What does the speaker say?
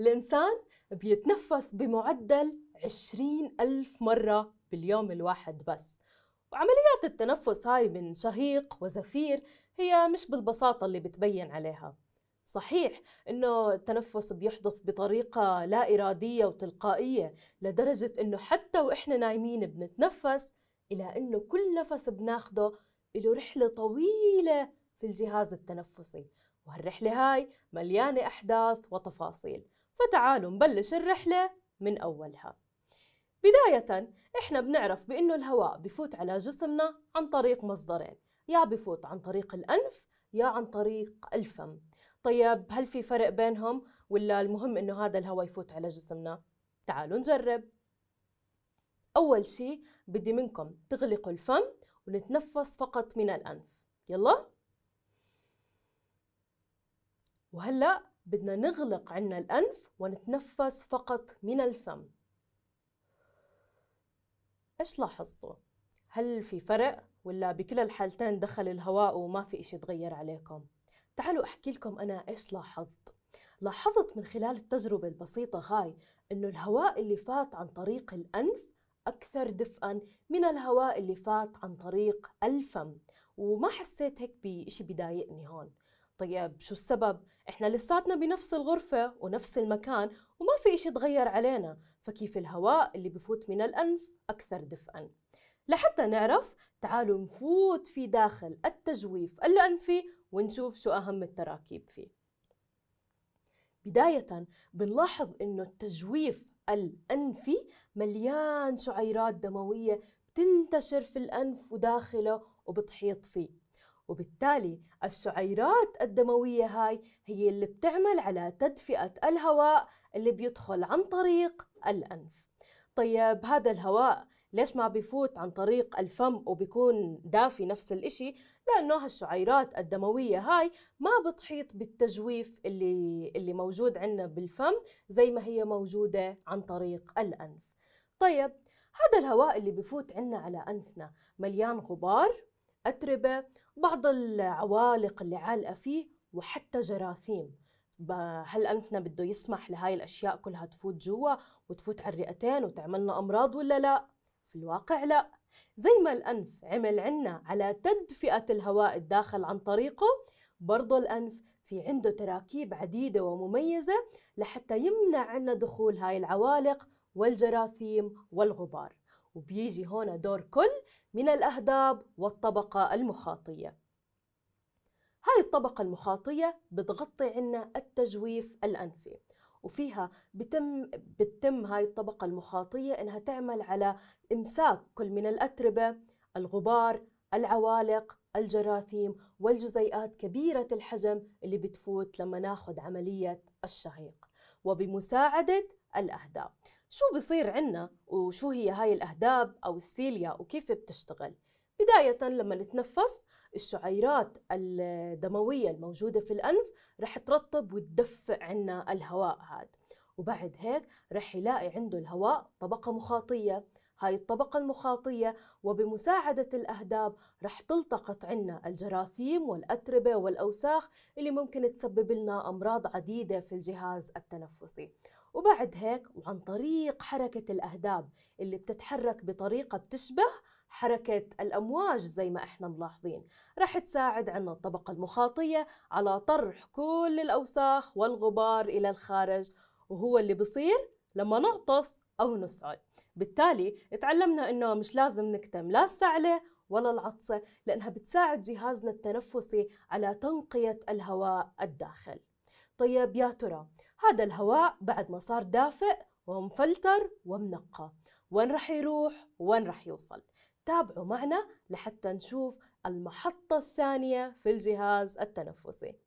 الإنسان بيتنفس بمعدل 20 ألف مرة باليوم الواحد بس وعمليات التنفس هاي من شهيق وزفير هي مش بالبساطة اللي بتبين عليها صحيح انه التنفس بيحدث بطريقه لا اراديه وتلقائيه لدرجه انه حتى واحنا نايمين بنتنفس الى انه كل نفس بناخده له رحله طويله في الجهاز التنفسي وهالرحله هاي مليانه احداث وتفاصيل فتعالوا نبلش الرحلة من أولها بداية إحنا بنعرف بإنه الهواء بفوت على جسمنا عن طريق مصدرين يا بفوت عن طريق الأنف يا عن طريق الفم طيب هل في فرق بينهم ولا المهم إنه هذا الهواء يفوت على جسمنا تعالوا نجرب أول شيء بدي منكم تغلقوا الفم ونتنفس فقط من الأنف يلا وهلأ بدنا نغلق عنا الأنف ونتنفس فقط من الفم إيش لاحظتوا؟ هل في فرق ولا بكل الحالتين دخل الهواء وما في إشي تغير عليكم؟ تعالوا أحكي لكم أنا إيش لاحظت لاحظت من خلال التجربة البسيطة هاي إنه الهواء اللي فات عن طريق الأنف أكثر دفئا من الهواء اللي فات عن طريق الفم وما حسيت هيك بإشي بضايقني هون طيب شو السبب؟ إحنا لساتنا بنفس الغرفة ونفس المكان وما في إشي تغير علينا فكيف الهواء اللي بفوت من الأنف أكثر دفئاً؟ لحتى نعرف تعالوا نفوت في داخل التجويف الأنفي ونشوف شو أهم التراكيب فيه بداية بنلاحظ إنه التجويف الأنفي مليان شعيرات دموية بتنتشر في الأنف وداخله وبتحيط فيه وبالتالي السعيرات الدموية هاي هي اللي بتعمل على تدفئة الهواء اللي بيدخل عن طريق الأنف طيب هذا الهواء ليش ما بيفوت عن طريق الفم وبيكون دافي نفس الإشي لأنه هالسعيرات الدموية هاي ما بتحيط بالتجويف اللي, اللي موجود عندنا بالفم زي ما هي موجودة عن طريق الأنف طيب هذا الهواء اللي بفوت عنا على أنفنا مليان غبار أتربة بعض العوالق اللي عالقة فيه وحتى جراثيم هل أنفنا بده يسمح لهاي الأشياء كلها تفوت جوا وتفوت على الرئتين وتعملنا أمراض ولا لا؟ في الواقع لا زي ما الأنف عمل عنا على تدفئة الهواء الداخل عن طريقه برضو الأنف في عنده تراكيب عديدة ومميزة لحتى يمنع عنا دخول هاي العوالق والجراثيم والغبار وبيجي هون دور كل من الأهداب والطبقة المخاطية هاي الطبقة المخاطية بتغطي عنا التجويف الأنفي وفيها بتم بتم هاي الطبقة المخاطية إنها تعمل على إمساك كل من الأتربة الغبار العوالق الجراثيم والجزيئات كبيرة الحجم اللي بتفوت لما ناخد عملية الشهيق وبمساعدة الأهداب شو بصير عنا وشو هي هاي الأهداب أو السيليا وكيف بتشتغل بداية لما نتنفس الشعيرات الدموية الموجودة في الأنف رح ترطب وتدفئ عنا الهواء هاد وبعد هيك رح يلاقي عنده الهواء طبقة مخاطية هاي الطبقة المخاطية وبمساعدة الأهداب رح تلتقط عنا الجراثيم والأتربة والأوساخ اللي ممكن تسبب لنا أمراض عديدة في الجهاز التنفسي وبعد هيك وعن طريق حركة الأهداب اللي بتتحرك بطريقة بتشبه حركة الأمواج زي ما احنا ملاحظين رح تساعد عنا الطبقة المخاطية على طرح كل الأوساخ والغبار إلى الخارج وهو اللي بصير لما نعطس أو نسعل بالتالي تعلمنا أنه مش لازم نكتم لا السعلة ولا العطسة لأنها بتساعد جهازنا التنفسي على تنقية الهواء الداخل طيب يا ترى هذا الهواء بعد ما صار دافئ ومفلتر ومنقى وين رح يروح وين رح يوصل تابعوا معنا لحتى نشوف المحطة الثانية في الجهاز التنفسي